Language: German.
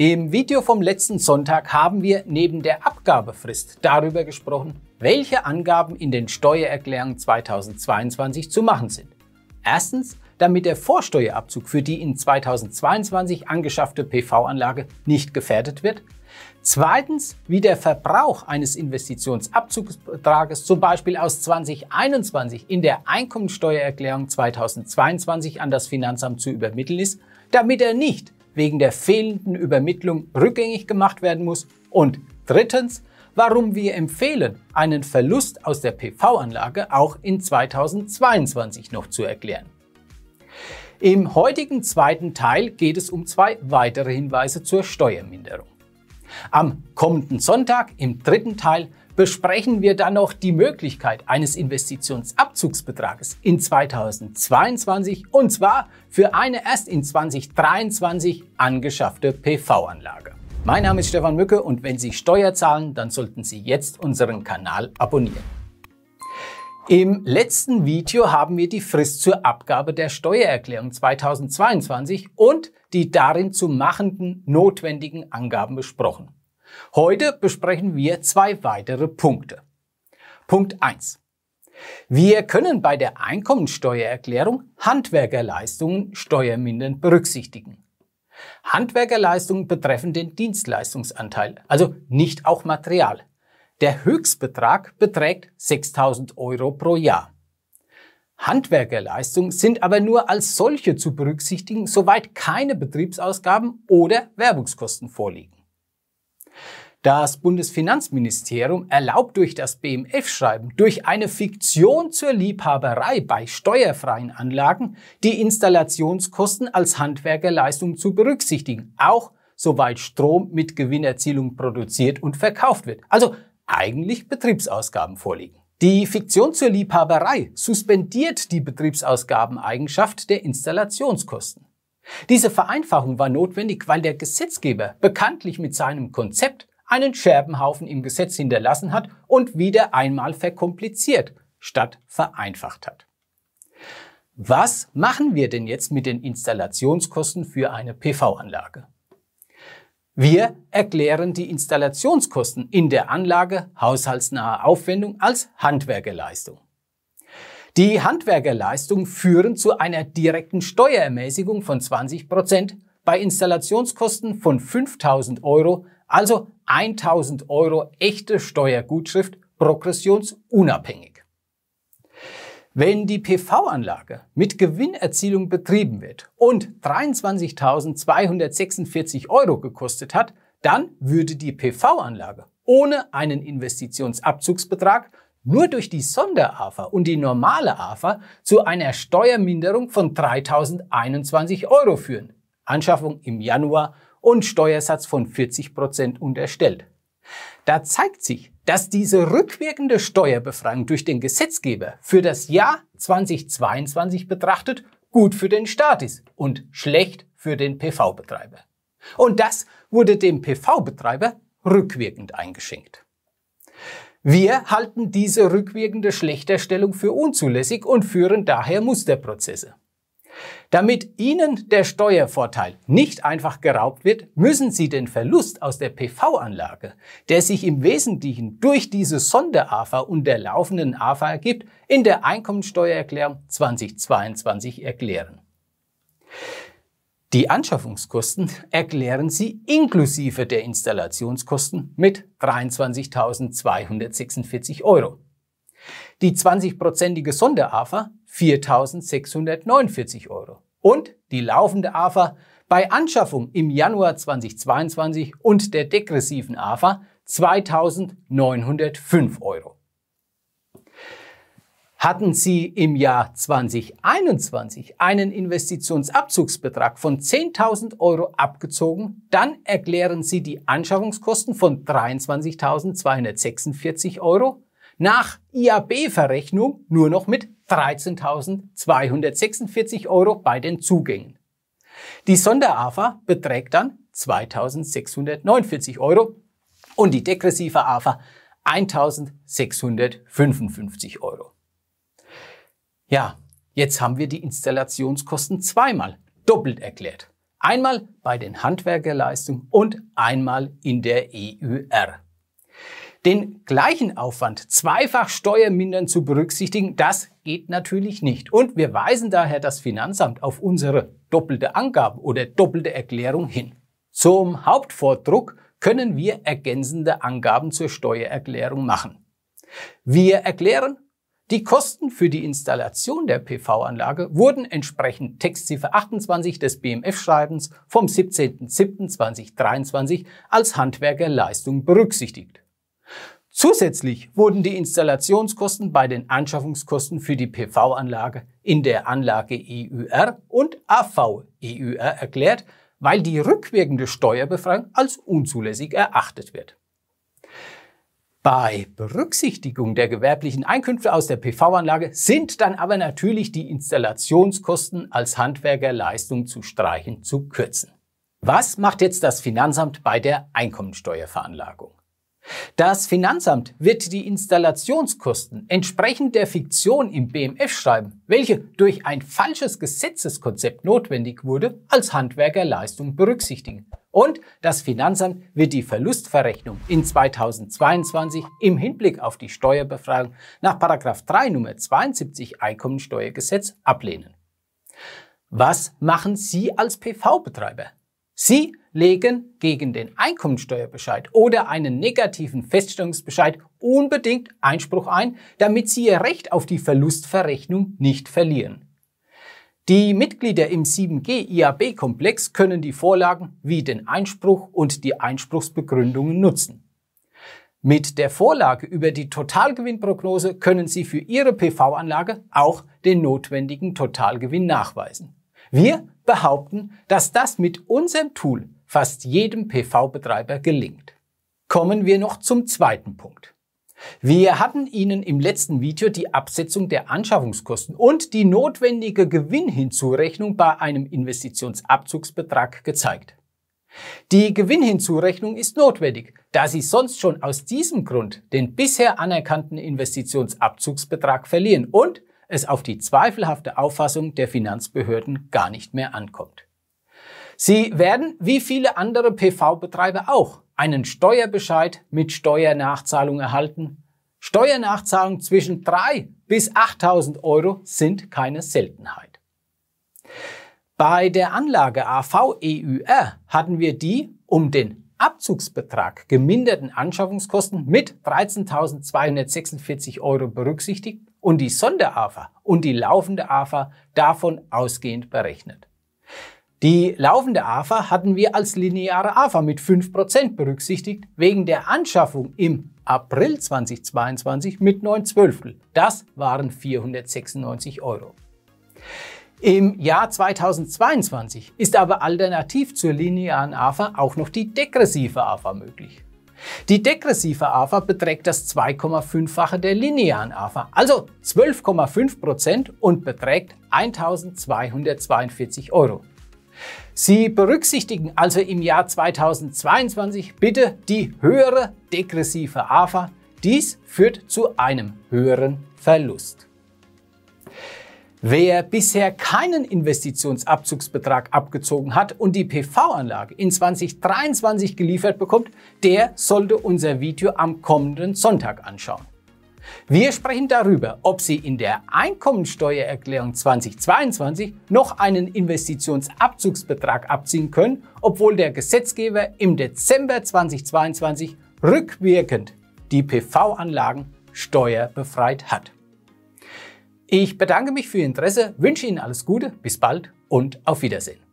Im Video vom letzten Sonntag haben wir neben der Abgabefrist darüber gesprochen, welche Angaben in den Steuererklärungen 2022 zu machen sind. Erstens, damit der Vorsteuerabzug für die in 2022 angeschaffte PV-Anlage nicht gefährdet wird. Zweitens, wie der Verbrauch eines Investitionsabzugsbetrages zum Beispiel aus 2021 in der Einkommensteuererklärung 2022 an das Finanzamt zu übermitteln ist, damit er nicht wegen der fehlenden Übermittlung rückgängig gemacht werden muss. Und drittens, warum wir empfehlen, einen Verlust aus der PV-Anlage auch in 2022 noch zu erklären. Im heutigen zweiten Teil geht es um zwei weitere Hinweise zur Steuerminderung. Am kommenden Sonntag im dritten Teil besprechen wir dann noch die Möglichkeit eines Investitionsabzugsbetrages in 2022 und zwar für eine erst in 2023 angeschaffte PV-Anlage. Mein Name ist Stefan Mücke und wenn Sie Steuer zahlen, dann sollten Sie jetzt unseren Kanal abonnieren. Im letzten Video haben wir die Frist zur Abgabe der Steuererklärung 2022 und die darin zu machenden notwendigen Angaben besprochen. Heute besprechen wir zwei weitere Punkte. Punkt 1. Wir können bei der Einkommensteuererklärung Handwerkerleistungen steuermindernd berücksichtigen. Handwerkerleistungen betreffen den Dienstleistungsanteil, also nicht auch Material. Der Höchstbetrag beträgt 6000 Euro pro Jahr. Handwerkerleistungen sind aber nur als solche zu berücksichtigen, soweit keine Betriebsausgaben oder Werbungskosten vorliegen. Das Bundesfinanzministerium erlaubt durch das BMF-Schreiben durch eine Fiktion zur Liebhaberei bei steuerfreien Anlagen die Installationskosten als Handwerkerleistung zu berücksichtigen, auch soweit Strom mit Gewinnerzielung produziert und verkauft wird. Also eigentlich Betriebsausgaben vorliegen. Die Fiktion zur Liebhaberei suspendiert die Betriebsausgabeneigenschaft der Installationskosten. Diese Vereinfachung war notwendig, weil der Gesetzgeber bekanntlich mit seinem Konzept einen Scherbenhaufen im Gesetz hinterlassen hat und wieder einmal verkompliziert statt vereinfacht hat. Was machen wir denn jetzt mit den Installationskosten für eine PV-Anlage? Wir erklären die Installationskosten in der Anlage haushaltsnahe Aufwendung als Handwerkerleistung. Die Handwerkerleistungen führen zu einer direkten Steuerermäßigung von 20 Prozent bei Installationskosten von 5000 Euro, also 1000 Euro echte Steuergutschrift progressionsunabhängig. Wenn die PV-Anlage mit Gewinnerzielung betrieben wird und 23.246 Euro gekostet hat, dann würde die PV-Anlage ohne einen Investitionsabzugsbetrag nur durch die Sonderafa und die normale AFA zu einer Steuerminderung von 3.021 Euro führen. Anschaffung im Januar und Steuersatz von 40% Prozent unterstellt. Da zeigt sich, dass diese rückwirkende Steuerbefreiung durch den Gesetzgeber für das Jahr 2022 betrachtet gut für den Staat ist und schlecht für den PV-Betreiber. Und das wurde dem PV-Betreiber rückwirkend eingeschenkt. Wir halten diese rückwirkende Schlechterstellung für unzulässig und führen daher Musterprozesse. Damit Ihnen der Steuervorteil nicht einfach geraubt wird, müssen Sie den Verlust aus der PV-Anlage, der sich im Wesentlichen durch diese Sonder-AFA und der laufenden AFA ergibt, in der Einkommensteuererklärung 2022 erklären. Die Anschaffungskosten erklären Sie inklusive der Installationskosten mit 23.246 Euro. Die 20-prozentige Sonderafa 4.649 Euro. Und die laufende AFA bei Anschaffung im Januar 2022 und der degressiven AFA 2.905 Euro hatten Sie im Jahr 2021 einen Investitionsabzugsbetrag von 10.000 Euro abgezogen, dann erklären Sie die Anschaffungskosten von 23.246 Euro nach IAB-Verrechnung nur noch mit 13.246 Euro bei den Zugängen. Die Sonder-AFA beträgt dann 2.649 Euro und die degressive AFA 1.655 Euro. Ja, jetzt haben wir die Installationskosten zweimal doppelt erklärt. Einmal bei den Handwerkerleistungen und einmal in der EUR. Den gleichen Aufwand zweifach steuermindern zu berücksichtigen, das geht natürlich nicht. Und wir weisen daher das Finanzamt auf unsere doppelte Angabe oder doppelte Erklärung hin. Zum Hauptvordruck können wir ergänzende Angaben zur Steuererklärung machen. Wir erklären, die Kosten für die Installation der PV-Anlage wurden entsprechend Textziffer 28 des BMF-Schreibens vom 17.07.2023 als Handwerkerleistung berücksichtigt. Zusätzlich wurden die Installationskosten bei den Anschaffungskosten für die PV-Anlage in der Anlage EUR und AV-EUR erklärt, weil die rückwirkende Steuerbefreiung als unzulässig erachtet wird. Bei Berücksichtigung der gewerblichen Einkünfte aus der PV-Anlage sind dann aber natürlich die Installationskosten als Handwerkerleistung zu streichen zu kürzen. Was macht jetzt das Finanzamt bei der Einkommensteuerveranlagung? Das Finanzamt wird die Installationskosten entsprechend der Fiktion im BMF schreiben, welche durch ein falsches Gesetzeskonzept notwendig wurde, als Handwerkerleistung berücksichtigen. Und das Finanzamt wird die Verlustverrechnung in 2022 im Hinblick auf die Steuerbefragung nach 3 Nummer 72 Einkommensteuergesetz ablehnen. Was machen Sie als PV-Betreiber? Sie legen gegen den Einkommensteuerbescheid oder einen negativen Feststellungsbescheid unbedingt Einspruch ein, damit Sie Ihr Recht auf die Verlustverrechnung nicht verlieren. Die Mitglieder im 7G-IAB-Komplex können die Vorlagen wie den Einspruch und die Einspruchsbegründungen nutzen. Mit der Vorlage über die Totalgewinnprognose können Sie für Ihre PV-Anlage auch den notwendigen Totalgewinn nachweisen. Wir behaupten, dass das mit unserem Tool fast jedem PV-Betreiber gelingt. Kommen wir noch zum zweiten Punkt. Wir hatten Ihnen im letzten Video die Absetzung der Anschaffungskosten und die notwendige Gewinnhinzurechnung bei einem Investitionsabzugsbetrag gezeigt. Die Gewinnhinzurechnung ist notwendig, da Sie sonst schon aus diesem Grund den bisher anerkannten Investitionsabzugsbetrag verlieren und es auf die zweifelhafte Auffassung der Finanzbehörden gar nicht mehr ankommt. Sie werden, wie viele andere PV-Betreiber auch, einen Steuerbescheid mit Steuernachzahlung erhalten. Steuernachzahlungen zwischen 3 bis 8.000 Euro sind keine Seltenheit. Bei der Anlage av e hatten wir die um den Abzugsbetrag geminderten Anschaffungskosten mit 13.246 Euro berücksichtigt und die Sonderafa und die laufende AFA davon ausgehend berechnet. Die laufende AFA hatten wir als lineare AFA mit 5% berücksichtigt, wegen der Anschaffung im April 2022 mit 9 Zwölftel. Das waren 496 Euro. Im Jahr 2022 ist aber alternativ zur linearen AFA auch noch die degressive AFA möglich. Die degressive AFA beträgt das 2,5-fache der linearen AFA, also 12,5% und beträgt 1242 Euro. Sie berücksichtigen also im Jahr 2022 bitte die höhere degressive AFA. Dies führt zu einem höheren Verlust. Wer bisher keinen Investitionsabzugsbetrag abgezogen hat und die PV-Anlage in 2023 geliefert bekommt, der sollte unser Video am kommenden Sonntag anschauen. Wir sprechen darüber, ob Sie in der Einkommensteuererklärung 2022 noch einen Investitionsabzugsbetrag abziehen können, obwohl der Gesetzgeber im Dezember 2022 rückwirkend die PV-Anlagen steuerbefreit hat. Ich bedanke mich für Ihr Interesse, wünsche Ihnen alles Gute, bis bald und auf Wiedersehen.